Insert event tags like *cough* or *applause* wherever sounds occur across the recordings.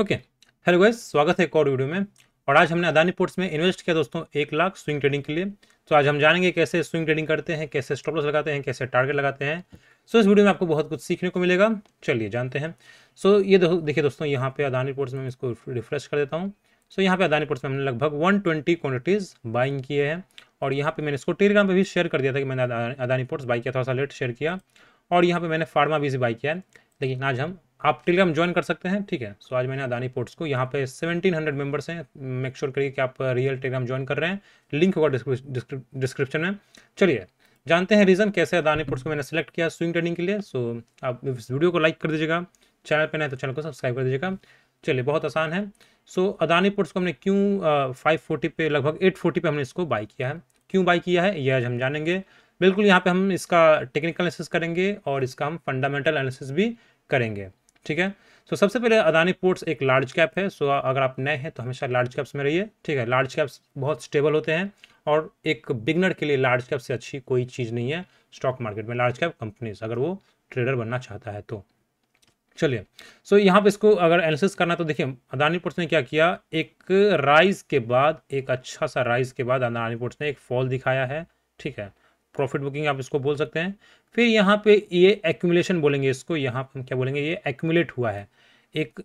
Okay hello guys स्वागत है एक और वीडियो में और आज हमने अदानी पोर्ट्स में इन्वेस्ट किया दोस्तों एक लाख स्विंग ट्रेडिंग के लिए तो आज हम जानेंगे कैसे स्विंग ट्रेडिंग करते हैं कैसे स्टॉप लॉस लगाते हैं कैसे टारगेट लगाते हैं सो इस वीडियो में आपको बहुत कुछ सीखने को मिलेगा चलिए जानते हैं सो ये देखिए दोस्तों यहाँ पे अदानी पोर्ट्स में इसको रिफ्रेश कर देता हूँ सो यहाँ पे अदानी पोर्ट्स में हमने लगभग वन ट्वेंटी क्वान्टिटीज़ बाइंग किए हैं और यहाँ पे मैंने इसको टेलीग्राम पर भी शेयर कर दिया था कि मैंने अदानी पोर्ट्स बाई किया थोड़ा सा लेट शेयर किया और यहाँ पे मैंने फार्मा भी बाई किया है लेकिन आज हम आप टेलीग्राम ज्वाइन कर सकते हैं ठीक है सो आज मैंने अदानी पोर्ट्स को यहाँ पे 1700 मेंबर्स हैं मेक श्योर करिए कि आप रियल टेलीग्राम ज्वाइन कर रहे हैं लिंक होगा डिस्क्रिप्शन में चलिए जानते हैं रीज़न कैसे अदानी पोर्ट्स को मैंने सेलेक्ट किया स्विंग ट्रेडिंग के लिए सो आप इस वीडियो को लाइक कर दीजिएगा चैनल पर नहीं तो चैनल को सब्सक्राइब कर दीजिएगा चलिए बहुत आसान है सो अदानी पोर्ट्स को हमने क्यों फाइव फोर्टी पे लगभग एट फोर्टी पे हमने इसको बाई किया है क्यों बाई किया है यह आज हम जानेंगे बिल्कुल यहाँ पे हम इसका टेक्निकल एनालिसिस करेंगे और इसका हम फंडामेंटल एनालिसिस भी करेंगे ठीक है तो सबसे पहले अदानी पोर्ट्स एक लार्ज कैप है सो अगर आप नए हैं तो हमेशा लार्ज कैप्स में रहिए ठीक है लार्ज कैप्स बहुत स्टेबल होते हैं और एक बिगनर के लिए लार्ज कैप से अच्छी कोई चीज़ नहीं है स्टॉक मार्केट में लार्ज कैप कंपनीज अगर वो ट्रेडर बनना चाहता है तो चलिए सो so, यहाँ पे इसको अगर एनालिसिस करना तो देखिए अदानी पोर्ट्स ने क्या किया एक राइज के बाद एक अच्छा सा राइज के बाद अदानी पोर्ट्स ने एक फॉल दिखाया है ठीक है प्रॉफिट बुकिंग आप इसको बोल सकते हैं फिर यहाँ पे ये एक्यूमुलेशन बोलेंगे इसको यहाँ हम क्या बोलेंगे ये एक्यूमुलेट हुआ है एक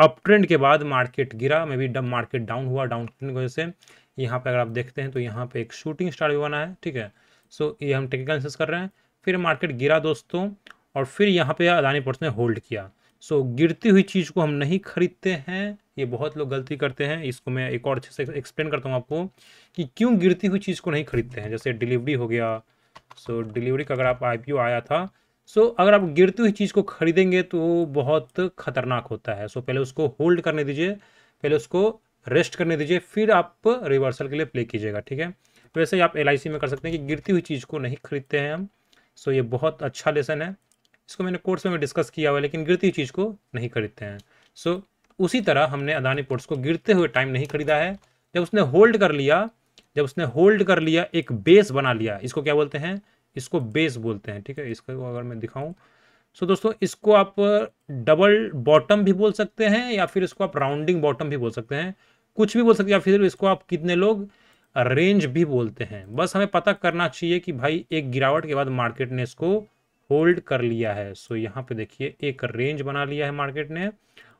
अप ट्रेंड के बाद मार्केट गिरा मे बी मार्केट डाउन हुआ डाउन ट्रेंड की वजह से यहाँ पे अगर आप देखते हैं तो यहाँ पे एक शूटिंग स्टार भी बना है ठीक है सो so, ये हम टेक्निकल एनालिसिस कर रहे हैं फिर मार्केट गिरा दोस्तों और फिर यहाँ पे अदानी पोर्ट्स ने होल्ड किया सो so, गिरती हुई चीज़ को हम नहीं खरीदते हैं ये बहुत लोग गलती करते हैं इसको मैं एक और अच्छे से एक्सप्लेन करता हूँ आपको कि क्यों गिरती हुई चीज़ को नहीं खरीदते हैं जैसे डिलीवरी हो गया सो so, डिलीवरी का अगर आप आई आया था सो so, अगर आप गिरती हुई चीज़ को खरीदेंगे तो बहुत खतरनाक होता है सो so, पहले उसको होल्ड करने दीजिए पहले उसको रेस्ट करने दीजिए फिर आप रिवर्सल के लिए प्ले कीजिएगा ठीक है तो वैसे ही आप एल में कर सकते हैं कि गिरती हुई चीज़ को नहीं खरीदते हैं हम सो ये बहुत अच्छा लेसन है इसको मैंने कोर्स में डिस्कस किया हुआ है लेकिन गिरती हुई चीज़ को नहीं खरीदते हैं सो so, उसी तरह हमने अदानी पोर्ट्स को गिरते हुए टाइम नहीं खरीदा है जब उसने होल्ड कर लिया जब उसने होल्ड कर लिया एक बेस बना लिया इसको क्या बोलते हैं इसको बेस बोलते हैं ठीक है इसको अगर मैं दिखाऊं सो so, दोस्तों इसको आप डबल बॉटम भी बोल सकते हैं या फिर इसको आप राउंडिंग बॉटम भी बोल सकते हैं कुछ भी बोल सकते हैं या फिर इसको आप कितने लोग रेंज भी बोलते हैं बस हमें पता करना चाहिए कि भाई एक गिरावट के बाद मार्केट ने इसको होल्ड कर लिया है सो so, यहाँ पे देखिए एक रेंज बना लिया है मार्केट ने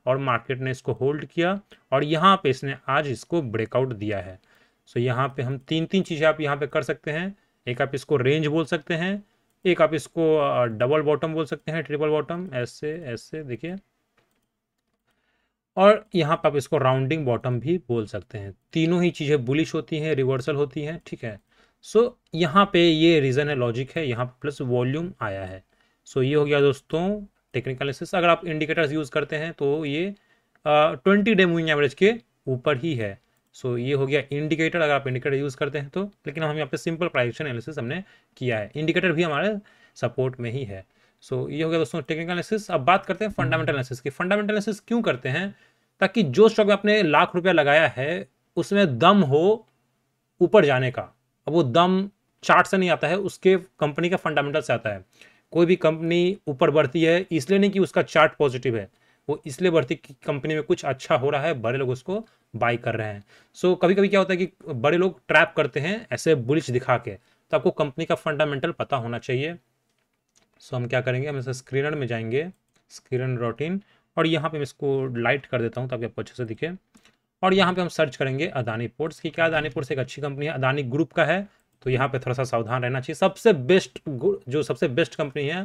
और मार्केट ने इसको होल्ड किया और यहाँ पे इसने आज इसको ब्रेकआउट दिया है सो so, यहाँ पे हम तीन तीन चीज़ें आप यहाँ पे कर सकते हैं एक आप इसको रेंज बोल सकते हैं एक आप इसको डबल बॉटम बोल सकते हैं ट्रिपल बॉटम ऐसे ऐसे देखिए और यहाँ पर आप इसको राउंडिंग बॉटम भी बोल सकते हैं तीनों ही चीज़ें बुलिश होती हैं रिवर्सल होती हैं ठीक है सो so, यहाँ पे ये रीज़न है लॉजिक है यहाँ प्लस वॉल्यूम आया है सो so, ये हो गया दोस्तों टेक्निकल एनालिसिस अगर आप इंडिकेटर्स यूज़ करते हैं तो ये ट्वेंटी डे मूविंग एवरेज के ऊपर ही है सो so, ये हो गया इंडिकेटर अगर आप इंडिकेटर यूज़ करते हैं तो लेकिन हम यहाँ पे सिंपल प्राइजेशन एनालिसिस हमने किया है इंडिकेटर भी हमारे सपोर्ट में ही है सो so, ये हो गया दोस्तों टेक्निकल एनालिसिस अब बात करते हैं फंडामेंटल हम्म। एनालिसिस की फंडामेंटल एनालिसिस क्यों करते हैं ताकि जो स्टॉक आपने लाख रुपया लगाया है उसमें दम हो ऊपर जाने का अब वो दम चार्ट से नहीं आता है उसके कंपनी का फंडामेंटल से आता है कोई भी कंपनी ऊपर बढ़ती है इसलिए नहीं कि उसका चार्ट पॉजिटिव है वो इसलिए बढ़ती कि कंपनी में कुछ अच्छा हो रहा है बड़े लोग उसको बाई कर रहे हैं सो so, कभी कभी क्या होता है कि बड़े लोग ट्रैप करते हैं ऐसे बुलिश दिखा के तो आपको कंपनी का फंडामेंटल पता होना चाहिए सो so, हम क्या करेंगे हम स्क्रीनर में जाएंगे स्क्रीनर रोटीन और यहाँ पे मैं इसको लाइट कर देता हूँ ताकि आपको अच्छे से दिखे और यहाँ पे हम सर्च करेंगे अदानी पोर्ट्स कि क्या अदानी पोर्ट्स एक अच्छी कंपनी है अदानी ग्रुप का है तो यहाँ पे थोड़ा सा सावधान रहना चाहिए सबसे बेस्ट जो सबसे बेस्ट कंपनी है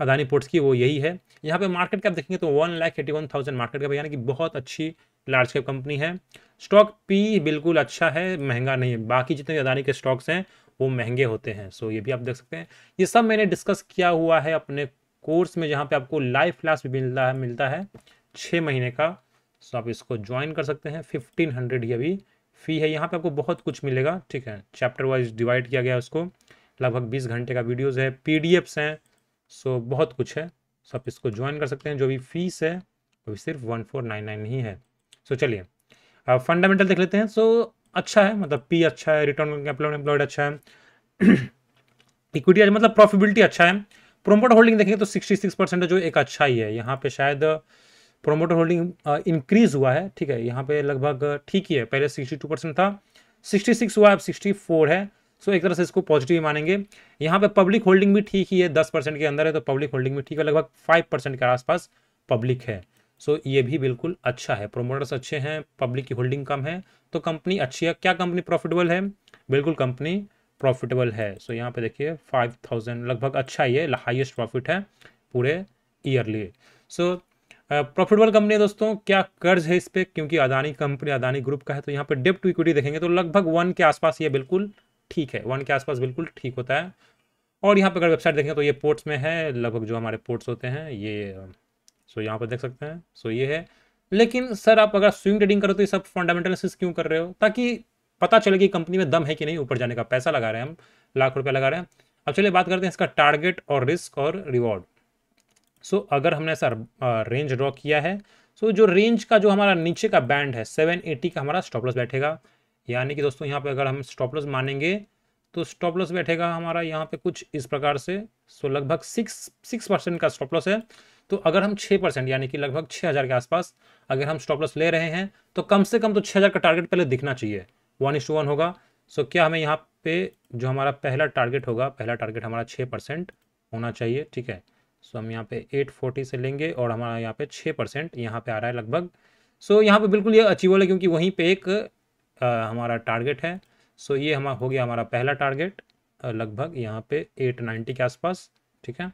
अदानी पोर्ट्स की वो यही है यहाँ पे मार्केट कैप देखेंगे तो one lakh eighty one thousand market cap यानी कि बहुत अच्छी लार्ज कैप कंपनी है स्टॉक पी बिल्कुल अच्छा है महंगा नहीं है बाकी जितने भी अदानी के स्टॉक्स हैं वो महंगे होते हैं सो ये भी आप देख सकते हैं ये सब मैंने डिस्कस किया हुआ है अपने कोर्स में जहाँ पर आपको लाइव क्लास भी मिलता है मिलता है छः महीने का सो आप इसको ज्वाइन कर सकते हैं फिफ्टीन हंड्रेड ये अभी फ़ी है यहाँ पे आपको बहुत कुछ मिलेगा ठीक है चैप्टर वाइज डिवाइड किया गया उसको लगभग बीस घंटे का वीडियोज़ है पी हैं सो बहुत कुछ है सो आप इसको ज्वाइन कर सकते हैं जो भी फीस है वो भी सिर्फ वन फोर नाइन नाइन ही है सो चलिए फंडामेंटल देख लेते हैं सो अच्छा है मतलब पी अच्छा है रिटर्न एम्प्लॉयड एम्प्लॉयड अच्छा है इक्विटी *clears throat* अच्छा, मतलब प्रॉफिबिलिटी अच्छा है प्रोमोट होल्डिंग देखेंगे तो सिक्सटी सिक्स परसेंट जो एक अच्छा ही है यहाँ पे शायद प्रोमोटर होल्डिंग इंक्रीज हुआ है ठीक है यहाँ पे लगभग ठीक ही है पहले 62 परसेंट था 66 हुआ अब 64 है सो एक तरह से इसको पॉजिटिव ही मानेंगे यहाँ पे पब्लिक होल्डिंग भी ठीक ही है दस परसेंट के अंदर है तो पब्लिक होल्डिंग भी ठीक है लगभग फाइव परसेंट के आसपास पब्लिक है सो ये भी बिल्कुल अच्छा है प्रोमोटर्स अच्छे हैं पब्लिक की होल्डिंग कम है तो कंपनी अच्छी है क्या कंपनी प्रॉफिटेबल है बिल्कुल कंपनी प्रॉफिटेबल है सो so, यहाँ पे देखिए फाइव थाउजेंड लगभग अच्छा ही है हाइएस्ट प्रॉफिट है पूरे yearly so so, profitable company है दोस्तों क्या कर्ज है इस पर क्योंकि अदानी कंपनी अदानी ग्रुप का है तो यहाँ पर डेप्ट टू इक्विटी देखेंगे तो लगभग वन के आसपास ये बिल्कुल ठीक है वन के आसपास बिल्कुल ठीक होता है और यहाँ पर अगर वेबसाइट देखें तो ये पोर्ट्स में है लगभग जो हमारे पोर्ट्स होते हैं ये सो यहाँ पर देख सकते हैं सो ये है लेकिन सर आप अगर स्विंग ट्रेडिंग करो तो ये सब फंडामेंटल क्यों कर रहे हो ताकि पता चले कि कंपनी में दम है कि नहीं ऊपर जाने का पैसा लगा रहे हैं हम लाख रुपया लगा रहे हैं अब चलिए बात करते हैं इसका टारगेट और रिस्क और रिवॉर्ड सो so, अगर हमने ऐसा रेंज ड्रॉ किया है सो so, जो रेंज का जो हमारा नीचे का बैंड है 780 का हमारा स्टॉपलस बैठेगा यानी कि दोस्तों यहाँ पे अगर हम स्टॉपलस मानेंगे तो स्टॉपलस बैठेगा हमारा यहाँ पे कुछ इस प्रकार से सो so, लगभग सिक्स सिक्स परसेंट का स्टॉपलस है तो अगर हम छः परसेंट यानी कि लगभग छः हज़ार के आसपास अगर हम स्टॉपलस ले रहे हैं तो कम से कम तो छः हज़ार का टारगेट पहले दिखना चाहिए वन इश वन होगा सो so, क्या हमें यहाँ पे जो हमारा पहला टारगेट होगा पहला टारगेट हमारा छः परसेंट होना चाहिए ठीक है सो हम यहाँ पे 840 से लेंगे और हमारा यहाँ पे 6 परसेंट यहाँ पर आ रहा है लगभग सो so, यहाँ पे बिल्कुल ये अचीवल है क्योंकि वहीं पे एक आ, हमारा टारगेट है सो so, ये हमारा हो गया हमारा पहला टारगेट लगभग यहाँ पे 890 के आसपास ठीक है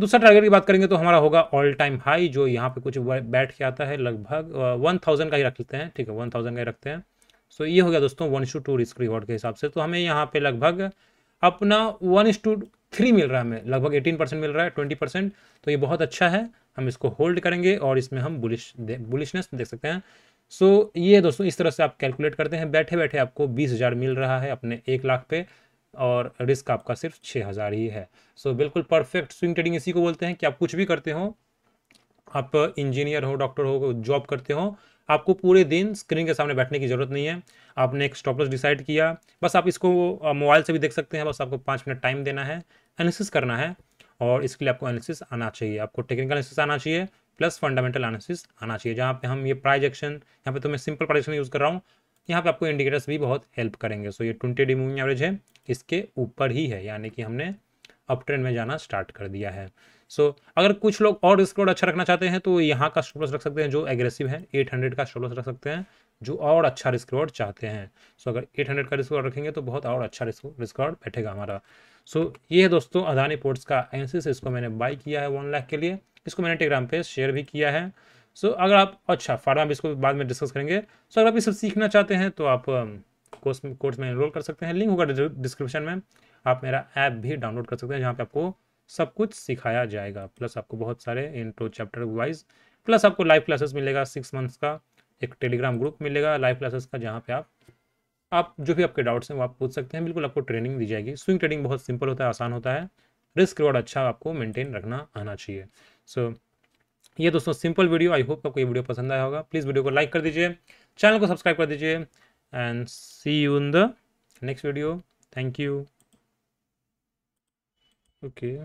दूसरा टारगेट की बात करेंगे तो हमारा होगा ऑल टाइम हाई जो यहाँ पे कुछ बैठ के आता है लगभग वन थाउजेंड का ही रख लेते हैं ठीक है वन थाउजेंड का ही रखते हैं सो so, ये हो गया दोस्तों वन टू रिस्क रिवॉर्ड के हिसाब से तो हमें यहाँ पे लगभग अपना वन टू थ्री मिल रहा है हमें लगभग एटीन परसेंट मिल रहा है ट्वेंटी परसेंट तो ये बहुत अच्छा है हम इसको होल्ड करेंगे और इसमें हम बुलिश बुलिशनेस देख सकते हैं सो so, ये दोस्तों इस तरह से आप कैलकुलेट करते हैं बैठे बैठे आपको बीस हज़ार मिल रहा है अपने एक लाख पे और रिस्क आपका सिर्फ छः हज़ार ही है सो so, बिल्कुल परफेक्ट स्विंग ट्रेडिंग इसी को बोलते हैं कि आप कुछ भी करते हो आप इंजीनियर हो डॉक्टर हो जॉब करते हो आपको पूरे दिन स्क्रीन के सामने बैठने की जरूरत नहीं है आपने एक स्टॉप डिसाइड किया बस आप इसको मोबाइल से भी देख सकते हैं बस आपको पाँच मिनट टाइम देना है एनालिसिस करना है और इसके लिए आपको एनालिसिस आना चाहिए आपको टेक्निकल एनालिसिस आना चाहिए प्लस फंडामेंटल एनालिसिस आना चाहिए जहाँ पे हम ये प्राइज एक्शन यहाँ पे तो मैं सिंपल प्राइजेक्शन यूज़ कर रहा हूँ यहाँ पे आपको इंडिकेटर्स भी बहुत हेल्प करेंगे सो so, ये ट्वेंटी डी मूविंग एवरेज है इसके ऊपर ही है यानी कि हमने अप ट्रेंड में जाना स्टार्ट कर दिया है सो so, अगर कुछ लोग और रिस्क अच्छा रखना चाहते हैं तो यहाँ का स्टॉप लॉस रख सकते हैं जो एग्रेसिव है 800 का स्टॉप लॉस रख सकते हैं जो और अच्छा रिस्क चाहते हैं सो so, अगर 800 का रिस्क रखेंगे तो बहुत और अच्छा रिस्क बैठेगा हमारा सो so, ये है दोस्तों अदानी पोर्ट्स का एनसीस इसको मैंने बाई किया है वन लाख के लिए इसको मैंने टेलीग्राम पे शेयर भी किया है सो so, अगर आप अच्छा फार्मा इसको बाद में डिस्कस करेंगे सो so, अगर आप ये सब सीखना चाहते हैं तो आप कोर्स um, कोर्स में इनरोल कर सकते हैं लिंक होगा डिस्क्रिप्शन में आप मेरा ऐप भी डाउनलोड कर सकते हैं जहाँ पे आपको सब कुछ सिखाया जाएगा प्लस आपको बहुत सारे इंट्रो चैप्टर वाइज प्लस आपको लाइव क्लासेस मिलेगा सिक्स मंथ्स का एक टेलीग्राम ग्रुप मिलेगा लाइव क्लासेस का जहाँ पे आप आप जो भी आपके डाउट्स हैं वो आप पूछ सकते हैं बिल्कुल आपको ट्रेनिंग दी जाएगी स्विंग ट्रेडिंग बहुत सिंपल होता है आसान होता है रिस्क रिवॉर्ड अच्छा आपको मेंटेन रखना आना चाहिए सो so, ये दोस्तों सिंपल वीडियो आई होप आपको ये वीडियो पसंद आया होगा प्लीज़ वीडियो को लाइक कर दीजिए चैनल को सब्सक्राइब कर दीजिए and see you in the next video thank you Okay.